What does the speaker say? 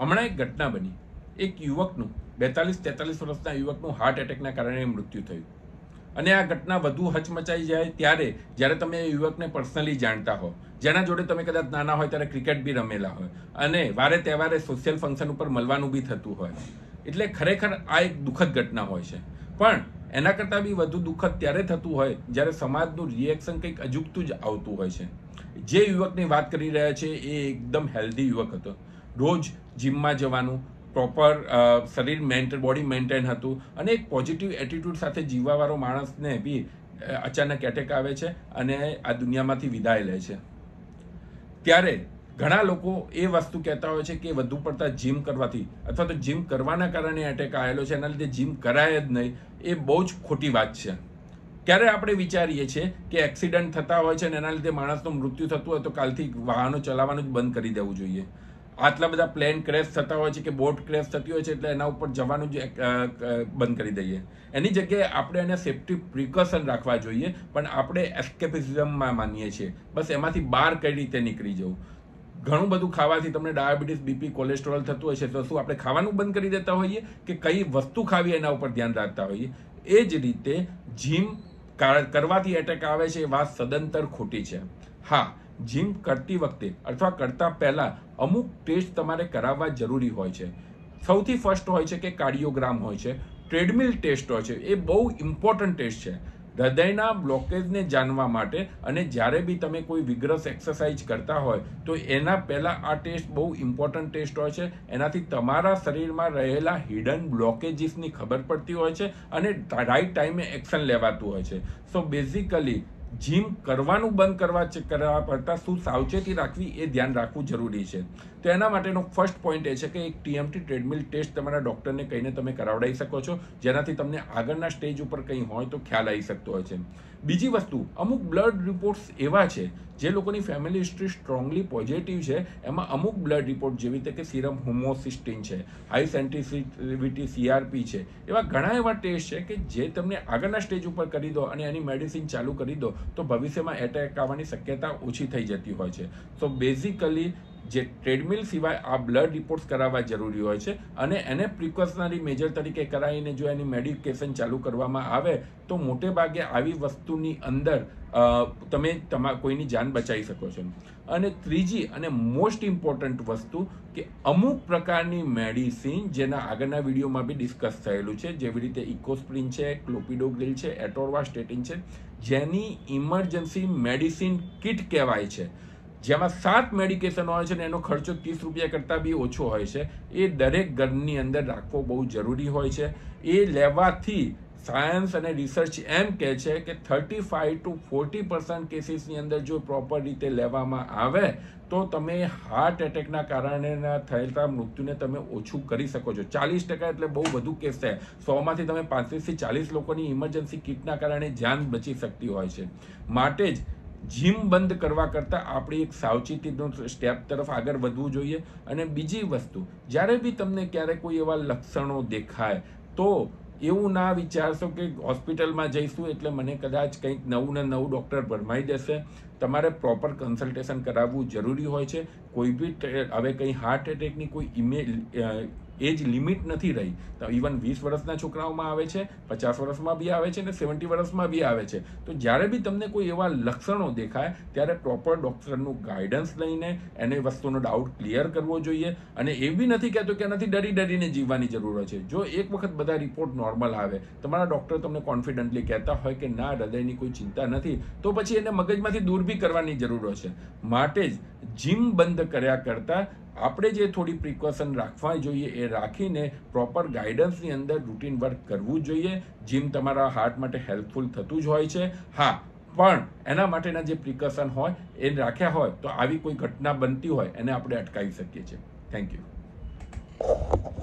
હમણાં એક ઘટના બની એક યુવકનું બેતાલીસ તેતાલીસ વર્ષના યુવકનું હાર્ટ એટેકના કારણે મૃત્યુ થયું અને આ ઘટના વધુ હચમચાઈ જાય ત્યારે જ્યારે તમે એ યુવકને પર્સનલી જાણતા હો જેના જોડે તમે કદાચ નાના હોય ત્યારે ક્રિકેટ બી રમેલા હોય અને વારે તહેવારે સોશિયલ ફંક્શન ઉપર મળવાનું બી થતું હોય એટલે ખરેખર આ એક દુઃખદ ઘટના હોય છે પણ એના કરતાં બી વધુ દુઃખદ ત્યારે થતું હોય જ્યારે સમાજનું રિએક્શન કંઈક અજુગતું જ આવતું હોય છે જે યુવકની વાત કરી રહ્યા છે એ એકદમ હેલ્ધી યુવક હતો રોજ જિમમાં જવાનું પ્રોપર શરીર મેન્ટેન બોડી મેન્ટેન હતું અને એક પોઝિટિવ એટીટ્યૂડ સાથે જીવવાવાળો માણસને બી અચાનક એટેક આવે છે અને આ દુનિયામાંથી વિદાય લે છે ત્યારે ઘણા લોકો એ વસ્તુ કહેતા હોય છે કે વધુ પડતા જીમ કરવાથી અથવા તો જીમ કરવાના કારણે એટેક આવેલો છે એના લીધે જીમ કરાય જ નહીં એ બહુ જ ખોટી વાત છે ક્યારે આપણે વિચારીએ છીએ કે એક્સિડન્ટ થતા હોય છે અને એના લીધે માણસનું મૃત્યુ થતું હોય તો કાલથી વાહનો ચલાવવાનું જ બંધ કરી દેવું જોઈએ આટલા બધા પ્લેન ક્રેશ થતા હોય છે કે બોટ ક્રેશ થતી હોય છે એટલે એના ઉપર જવાનું જ બંધ કરી દઈએ એની જગ્યાએ આપણે એને સેફટી પ્રિકોશન રાખવા જોઈએ પણ આપણે એસ્કેપિઝમમાં માનીએ છીએ બસ એમાંથી બહાર કઈ રીતે નીકળી જવું ઘણું બધું ખાવાથી તમને ડાયાબિટીસ બીપી કોલેસ્ટ્રોલ થતું હોય છે તો શું આપણે ખાવાનું બંધ કરી દેતા હોઈએ કે કઈ વસ્તુ ખાવી એના ઉપર ધ્યાન રાખતા હોઈએ એ જ રીતે જીમ કરવાથી એટેક આવે છે એ વાત સદંતર ખોટી છે હા જીમ કરતી વખતે અથવા કરતા પહેલાં અમુક ટેસ્ટ તમારે કરાવવા જરૂરી હોય છે સૌથી ફર્સ્ટ હોય છે કે કાર્ડિયોગ્રામ હોય છે ટ્રેડમિલ ટેસ્ટ હોય છે એ બહુ ઇમ્પોર્ટન્ટ ટેસ્ટ છે હૃદયના બ્લોકેજને જાણવા માટે અને જ્યારે બી તમે કોઈ વિગ્રસ એક્સરસાઇઝ કરતા હોય તો એના પહેલાં આ ટેસ્ટ બહુ ઇમ્પોર્ટન્ટ ટેસ્ટ હોય છે એનાથી તમારા શરીરમાં રહેલા હિડન બ્લોકેજીસની ખબર પડતી હોય છે અને રાઈટ ટાઈમે એક્શન લેવાતું હોય છે સો બેઝિકલી જીમ કરવાનું બંધ કરવા કરવા પડતા શું સાવચેતી રાખવી એ ધ્યાન રાખવું જરૂરી છે તો એના માટેનો ફર્સ્ટ પોઈન્ટ એ છે કે એક ટીએમટી ટ્રેડમિલ ટેસ્ટ તમારા ડૉક્ટરને કહીને તમે કરાવડાવી શકો છો જેનાથી તમને આગળના સ્ટેજ ઉપર કંઈ હોય તો ખ્યાલ આવી શકતો હોય છે બીજી વસ્તુ અમુક બ્લડ રિપોર્ટ્સ એવા છે જે લોકોની ફેમિલી હિસ્ટ્રી સ્ટ્રોંગલી પોઝિટિવ છે એમાં અમુક બ્લડ રિપોર્ટ જેવી રીતે કે સિરમ હોમોસિસ્ટિન છે હાઈ સેન્ટિસિવિટી સીઆરપી છે એવા ઘણા એવા ટેસ્ટ છે કે જે તમને આગળના સ્ટેજ ઉપર કરી દો અને એની મેડિસિન ચાલુ કરી દો તો ભવિષ્યમાં એટેક આવવાની શક્યતા ઓછી થઈ જતી હોય છે તો બેઝિકલી જે ટ્રેડમિલ સિવાય આ બ્લડ રિપોર્ટ્સ કરાવવા જરૂરી હોય છે અને એને પ્રિકોશનરી મેજર તરીકે કરાવીને જો એની મેડિકેશન ચાલુ કરવામાં આવે તો મોટે ભાગે આવી વસ્તુની અંદર તમે તમા કોઈની જાન બચાવી શકો છો અને ત્રીજી અને મોસ્ટ ઇમ્પોર્ટન્ટ વસ્તુ કે અમુક પ્રકારની મેડિસિન જેના આગળના વિડીયોમાં બી ડિસ્કસ થયેલું છે જેવી રીતે ઇકોસ્પ્રિન છે ક્લોપિડોગ્રિલ છે એટોરવાસ્ટેટિન છે જેની ઇમરજન્સી મેડિસિન કિટ કહેવાય છે જેમાં સાત મેડિકેશન હોય છે ને એનો ખર્ચો ત્રીસ રૂપિયા કરતાં બી ઓછો હોય છે એ દરેક ઘરની અંદર રાખવો બહુ જરૂરી હોય છે એ લેવાથી સાયન્સ અને રિસર્ચ એમ કહે છે કે thirty five to forty percent કેસીસની અંદર જો પ્રોપર રીતે લેવામાં આવે તો તમે હાર્ટ એટેકના કારણે થયેલા મૃત્યુને તમે ઓછું કરી શકો છો ચાલીસ ટકા એટલે બહુ વધુ કેસ છે સોમાંથી તમે પાંત્રીસથી ચાલીસ લોકોની ઇમરજન્સી કિટના કારણે જાન બચી શકતી હોય છે માટે જ જીમ બંધ કરવા કરતાં આપણી એક સાવચેતીનું સ્ટેપ તરફ આગળ વધવું જોઈએ અને બીજી વસ્તુ જ્યારે બી તમને ક્યારેક કોઈ એવા લક્ષણો દેખાય તો એવું ના વિચારશો કે હોસ્પિટલમાં જઈશું એટલે મને કદાચ કંઈક નવું ને નવું ડૉક્ટર ભરમાઈ દેશે તમારે પ્રોપર કન્સલ્ટેશન કરાવવું જરૂરી હોય છે કોઈ બી હવે કંઈ હાર્ટ એટેકની કોઈ ઇમે એ જ લિમિટ નથી રહી તો ઇવન વીસ વર્ષના છોકરાઓમાં આવે છે પચાસ વર્ષમાં બી આવે છે અને સેવન્ટી વર્ષમાં બી આવે છે તો જ્યારે બી તમને કોઈ એવા લક્ષણો દેખાય ત્યારે પ્રોપર ડૉક્ટરનું ગાઈડન્સ લઈને એને વસ્તુનો ડાઉટ ક્લિયર કરવો જોઈએ અને એ બી નથી કહેતો કે નથી ડરી ડરીને જીવવાની જરૂર છે જો એક વખત બધા રિપોર્ટ નોર્મલ આવે તમારા ડૉક્ટર તમને કોન્ફિડન્ટલી કહેતા હોય કે ના હૃદયની કોઈ ચિંતા નથી તો પછી એને મગજમાંથી દૂર બી કરવાની જરૂર છે માટે જ જીમ બંધ કર્યા કરતાં આપણે જે થોડી પ્રિકોશન રાખવા જોઈએ એ રાખીને પ્રોપર ગાઈડન્સની અંદર રૂટીન વર્ક કરવું જોઈએ જીમ તમારા હાર્ટ માટે હેલ્પફુલ થતું જ હોય છે હા પણ એના માટેના જે પ્રિકોશન હોય એ રાખ્યા હોય તો આવી કોઈ ઘટના બનતી હોય એને આપણે અટકાવી શકીએ છીએ થેન્ક યુ